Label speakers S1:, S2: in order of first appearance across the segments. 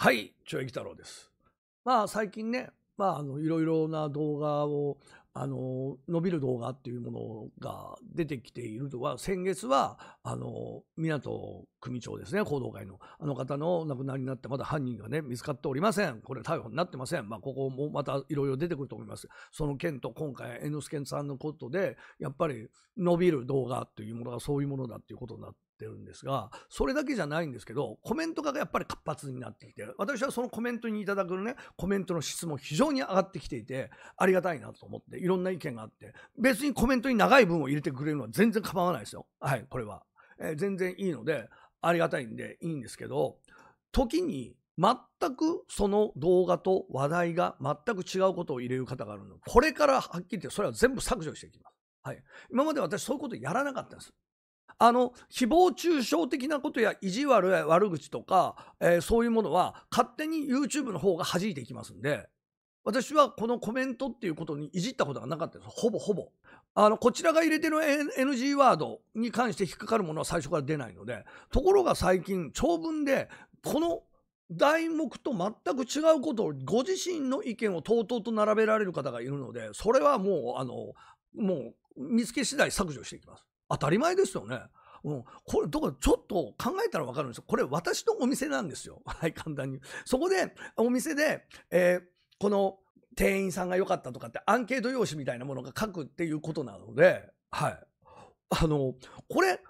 S1: はい、ちょいき太郎です。まあ最近ね、まああのいろいろな動画を、あの、伸びる動画っていうものが出てきているとは、先月は、あの、港組長ですね、行道会の。あの方の亡くなりになって、まだ犯人がね、見つかっておりません。これ逮捕になってません。まあ、ここもまたいろいろ出てくると思います。その件と今回、猿之助さんのことで、やっぱり伸びる動画っていうものがそういうものだっていうことになって。ってるんですが、それだけじゃないんですけど、コメントがやっぱり活発になってきて、私はそのコメントにいただくね、コメントの質も非常に上がってきていて、ありがたいなと思って、いろんな意見があって、別にコメントに長い文を入れてくれるのは全然構わないですよ。はい、これは。えー、全然いいので、ありがたいんでいいんですけど、時に全くその動画と話題が全く違うことを入れる方があるの。これからはっきり言ってそれは全部削除していきます。はい。今まで私そういうことやらなかったんです。あの、誹謗中傷的なことや意地悪や悪口とか、えー、そういうものは勝手に YouTube の方が弾いていきますんで、私はこのコメントっていうことにいじったことがなかったです。ほぼほぼ。あの、こちらが入れてる NG ワードに関して引っかかるものは最初から出ないので、ところが最近、長文で、この題目と全く違うことを、ご自身の意見をとうとうと並べられる方がいるので、それはもう、あの、もう、見つけ次第削除していきます。当たり前ですよね。うん、これ、どこ、ちょっと考えたらわかるんですよ。これ、私のお店なんですよ。はい、簡単に。そこで、お店で、えー、この店員さんが良かったとかって、アンケート用紙みたいなものが書くっていうことなので、はい。あの、これ、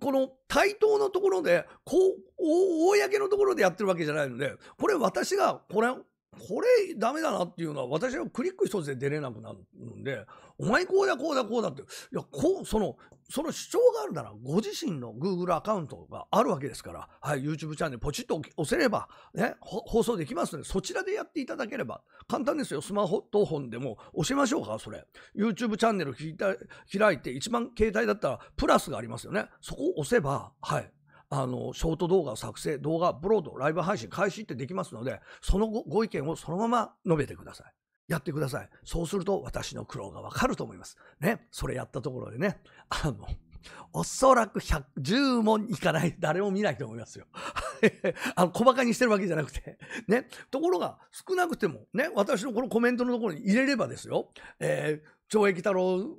S1: この対等のところで、こう、公のところでやってるわけじゃないので、これ私が、これ、これダメだなっていうのは、私はクリック一つで出れなくなるんで、お前こうだこうだこうだって、いや、こう、その、その主張があるなら、ご自身の Google アカウントがあるわけですから、はい、YouTube チャンネルポチッと押せれば、ね、放送できますので、そちらでやっていただければ、簡単ですよ。スマホ、トフォンでも押しましょうか、それ。YouTube チャンネル開いて、一番携帯だったら、プラスがありますよね。そこを押せば、はい、あの、ショート動画を作成、動画、ブロード、ライブ配信開始ってできますので、そのごご意見をそのまま述べてください。やってください。そうすると私の苦労がわかると思います。ね。それやったところでね、あの、おそらく1 10問いかない、誰も見ないと思いますよ。あの、小馬鹿にしてるわけじゃなくて。ね。ところが、少なくても、ね、私のこのコメントのところに入れればですよ、えー、懲役太郎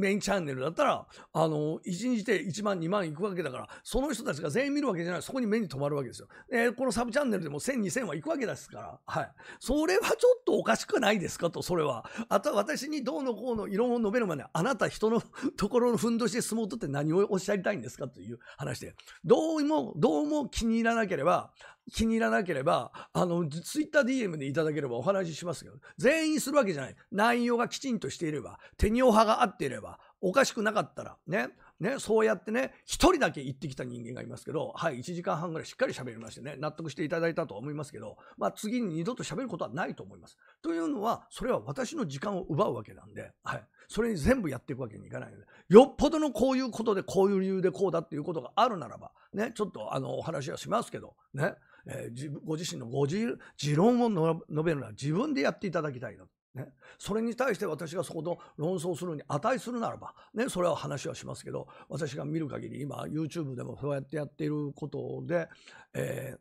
S1: メインチャンネルだったら、あの、1日で1万、2万いくわけだから、その人たちが全員見るわけじゃない、そこに目に留まるわけですよ。えこのサブチャンネルでも1000、2000はいくわけですから、はい。それはちょっとおかしくないですかと、それは。あと、は私にどうのこうの異論を述べるまで、あなた人の ところのふんどしで相撲を取って何をおっしゃりたいんですかという話で。どうも、どうも気に入らなければ、気に入らなければ、あの、ツイッター DM でいただければお話ししますけど、全員するわけじゃない。内容がきちんとしていれば、手に派が合っていれば、おかしくなかったら、ね、ね、そうやってね、一人だけ行ってきた人間がいますけど、はい、1時間半ぐらいしっかり喋りましてね、納得していただいたと思いますけど、まあ次に二度と喋ることはないと思います。というのは、それは私の時間を奪うわけなんで、はい、それに全部やっていくわけにいかないので、よっぽどのこういうことで、こういう理由でこうだっていうことがあるならば、ね、ちょっとあの、お話はしますけど、ね、えー、ご自身のご自持論を述べるのは自分でやっていただきたいなね、それに対して私がそこと論争するに値するならば、ね、それは話はしますけど私が見る限り今 YouTube でもそうやってやっていることで、えー、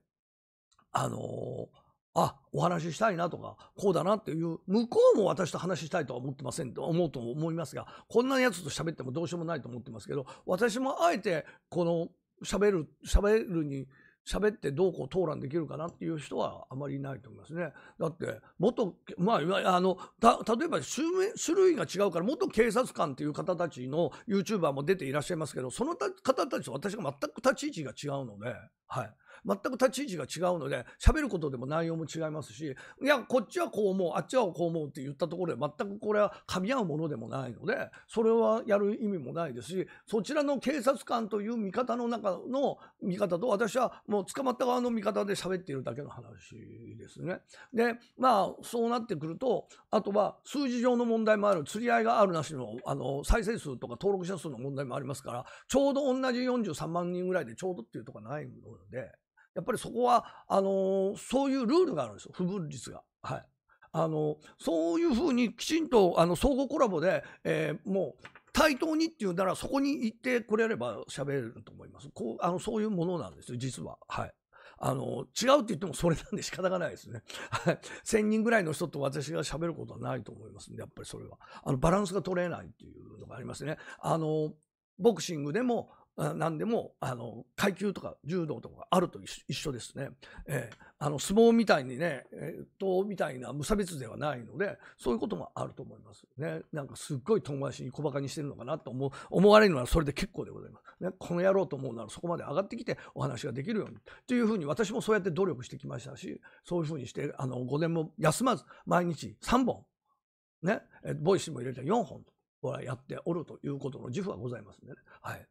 S1: あのー、あお話ししたいなとかこうだなっていう向こうも私と話したいとは思ってませんと思うと思いますがこんなやつと喋ってもどうしようもないと思ってますけど私もあえてこの喋る喋るに喋ってどうこう討論できるかなっていう人はあまりいないと思いますね。だって元まああのた例えば種類が違うから元警察官という方たちの YouTuber も出ていらっしゃいますけどそのた方たちと私が全く立ち位置が違うのではい。全く立ち位置が違うので喋ることでも内容も違いますしいやこっちはこう思うあっちはこう思うって言ったところで全くこれは噛み合うものでもないのでそれはやる意味もないですしそちらの警察官という見方の中の見方と私はもう捕まった側の見方で喋っているだけの話ですね。でまあそうなってくるとあとは数字上の問題もある釣り合いがあるなしのあの再生数とか登録者数の問題もありますからちょうど同じ43万人ぐらいでちょうどっていうとこないので。やっぱりそこは、あのそういうルールがあるんですよ。不分率が。はい。あのそういうふうにきちんと、あの、総合コラボで、えー、もう、対等にっていうなら、そこに行ってこれれば喋れると思います。こう、あの、そういうものなんですよ、実は。はい。あの、違うって言ってもそれなんで仕方がないですね。1000 人ぐらいの人と私が喋ることはないと思いますんで、やっぱりそれは。あの、バランスが取れないっていうのがありますね。あの、ボクシングでも、何でもあの階級とか柔道とかあると一緒ですね、えー、あの相撲みたいにね党、えー、みたいな無差別ではないのでそういうこともあると思いますねなんかすっごい友達に小バカにしてるのかなと思思われるのはそれで結構でございます、ね、この野郎と思うならそこまで上がってきてお話ができるようにというふうに私もそうやって努力してきましたしそういうふうにしてあの5年も休まず毎日3本ねボイスも入れて4本とやっておるということの自負はございますんでね。はい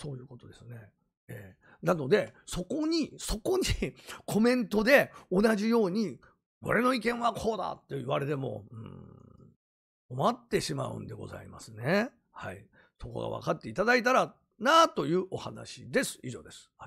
S1: そういうことですね。えー、なので、そこに、そこに コメントで同じように、俺の意見はこうだって言われても、困ってしまうんでございますね。はい。そこが分かっていただいたらなというお話です。以上です。はい